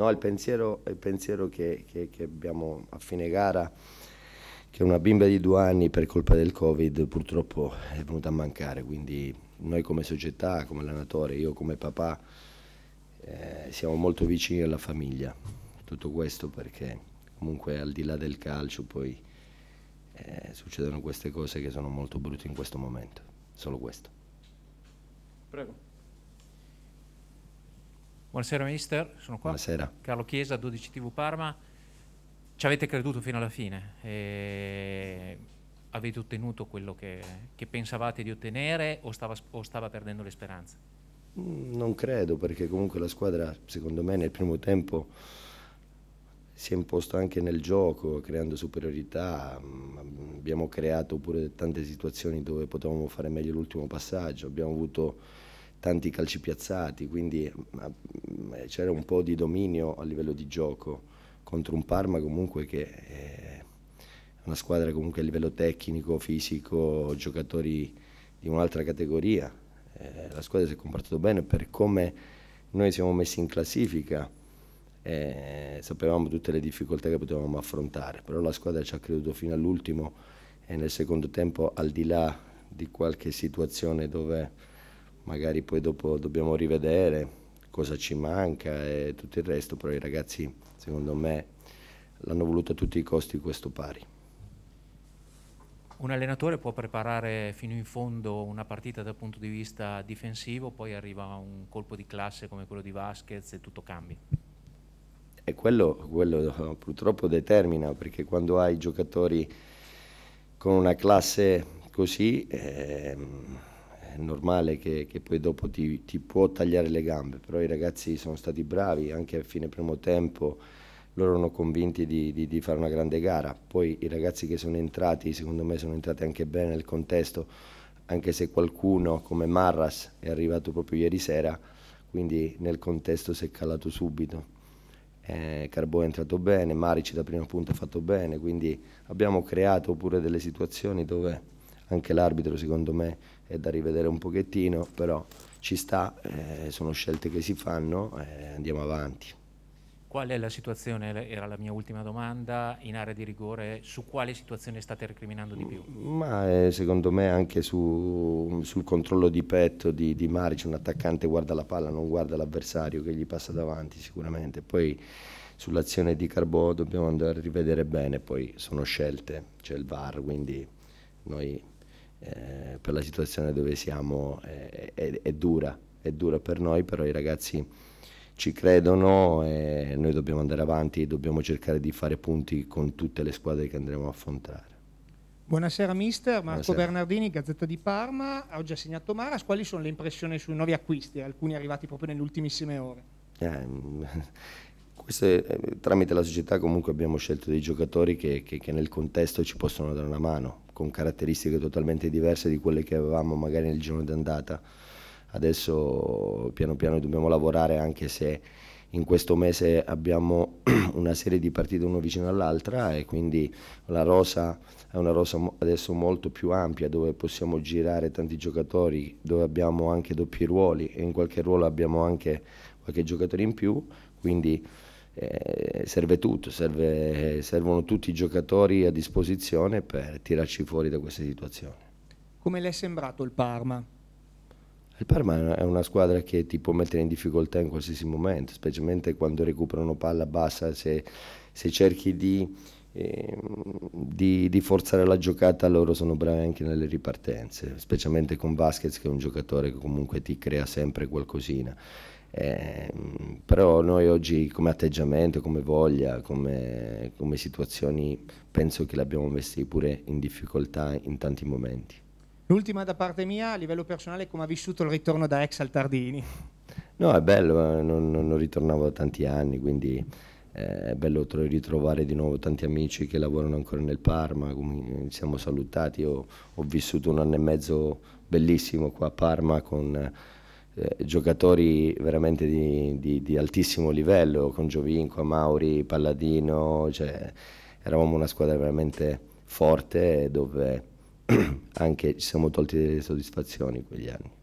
No, il pensiero, il pensiero che, che, che, abbiamo a fine gara, che una bimba di due anni per colpa del Covid purtroppo è venuta a mancare, quindi noi come società, come allenatore, io come papà, eh, siamo molto vicini alla famiglia. Tutto questo perché comunque al di là del calcio poi eh, succedono queste cose che sono molto brutte in questo momento, solo questo. Prego. Buonasera mister, sono qua. Buonasera. Carlo Chiesa, 12 TV Parma. Ci avete creduto fino alla fine e avete ottenuto quello che, che pensavate di ottenere o stava, o stava perdendo le speranze? Mm, non credo perché comunque la squadra secondo me nel primo tempo si è imposta anche nel gioco creando superiorità, mm, abbiamo creato pure tante situazioni dove potevamo fare meglio l'ultimo passaggio, abbiamo avuto tanti calci piazzati, quindi c'era un po' di dominio a livello di gioco contro un Parma comunque che è eh, una squadra comunque a livello tecnico, fisico, giocatori di un'altra categoria. Eh, la squadra si è comportata bene per come noi siamo messi in classifica. Eh, sapevamo tutte le difficoltà che potevamo affrontare, però la squadra ci ha creduto fino all'ultimo e nel secondo tempo, al di là di qualche situazione dove magari poi dopo dobbiamo rivedere cosa ci manca e tutto il resto, però i ragazzi secondo me l'hanno voluto a tutti i costi questo pari. Un allenatore può preparare fino in fondo una partita dal punto di vista difensivo, poi arriva un colpo di classe come quello di Vasquez e tutto cambia. E quello, quello purtroppo determina, perché quando hai giocatori con una classe così... Ehm, è normale che, che poi dopo ti, ti, può tagliare le gambe, però i ragazzi sono stati bravi, anche a fine primo tempo loro erano convinti di, di, di fare una grande gara, poi i ragazzi che sono entrati secondo me sono entrati anche bene nel contesto, anche se qualcuno come Marras è arrivato proprio ieri sera, quindi nel contesto si è calato subito. Eh, Carbò è entrato bene, Marici da prima punta ha fatto bene, quindi abbiamo creato pure delle situazioni dove anche l'arbitro secondo me è da rivedere un pochettino, però ci sta, eh, sono scelte che si fanno e eh, andiamo avanti. Qual è la situazione, era la mia ultima domanda, in area di rigore, su quale situazione state recriminando di più? Mm, ma eh, secondo me anche su, sul controllo di petto di, di Maric, un attaccante guarda la palla, non guarda l'avversario che gli passa davanti sicuramente, poi sull'azione di Carbò dobbiamo andare a rivedere bene, poi sono scelte, c'è il VAR, quindi noi eh, per la situazione dove siamo eh, è, è, dura, è dura per noi, però i ragazzi ci credono e noi dobbiamo andare avanti e dobbiamo cercare di fare punti con tutte le squadre che andremo a affrontare. Buonasera mister, Marco Buonasera. Bernardini, Gazzetta di Parma, oggi ha segnato Maras, quali sono le impressioni sui nuovi acquisti, alcuni arrivati proprio nelle ultimissime ore? Eh, queste, eh, tramite la società comunque abbiamo scelto dei giocatori che, che, che, nel contesto ci possono dare una mano, con caratteristiche totalmente diverse di quelle che avevamo magari nel giorno d'andata. Adesso piano piano dobbiamo lavorare anche se in questo mese abbiamo una serie di partite uno vicino all'altra e quindi la rosa è una rosa adesso molto più ampia dove possiamo girare tanti giocatori, dove abbiamo anche doppi ruoli e in qualche ruolo abbiamo anche qualche giocatore in più, quindi eh, serve tutto, serve, servono tutti i giocatori a disposizione per tirarci fuori da questa situazione. Come le è sembrato il Parma? Il Parma è una squadra che ti può mettere in difficoltà in qualsiasi momento, specialmente quando recuperano palla bassa, se, se cerchi di, eh, di, di, forzare la giocata loro sono bravi anche nelle ripartenze, specialmente con Vasquez che è un giocatore che comunque ti crea sempre qualcosina. Eh, però noi oggi come atteggiamento, come voglia, come, come situazioni, penso che l'abbiamo messi pure in difficoltà in tanti momenti. L'ultima da parte mia, a livello personale, come ha vissuto il ritorno da ex al Tardini? No, è bello, eh, non, non ritornavo da tanti anni, quindi eh, è bello ritrovare di nuovo tanti amici che lavorano ancora nel Parma, eh, siamo salutati, ho, ho vissuto un anno e mezzo bellissimo qua a Parma con eh, giocatori veramente di, di, di, altissimo livello, con Giovinco, Mauri, Palladino, cioè, eravamo una squadra veramente forte dove anche ci siamo tolti delle soddisfazioni quegli anni.